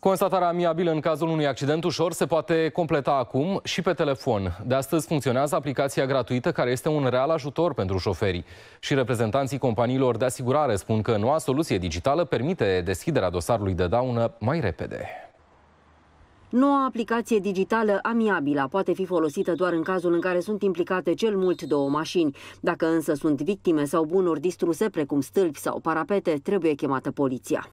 Constatarea amiabilă în cazul unui accident ușor se poate completa acum și pe telefon. De astăzi funcționează aplicația gratuită care este un real ajutor pentru șoferii. Și reprezentanții companiilor de asigurare spun că noua soluție digitală permite deschiderea dosarului de daună mai repede. Noua aplicație digitală amiabilă poate fi folosită doar în cazul în care sunt implicate cel mult două mașini. Dacă însă sunt victime sau bunuri distruse, precum stâlpi sau parapete, trebuie chemată poliția.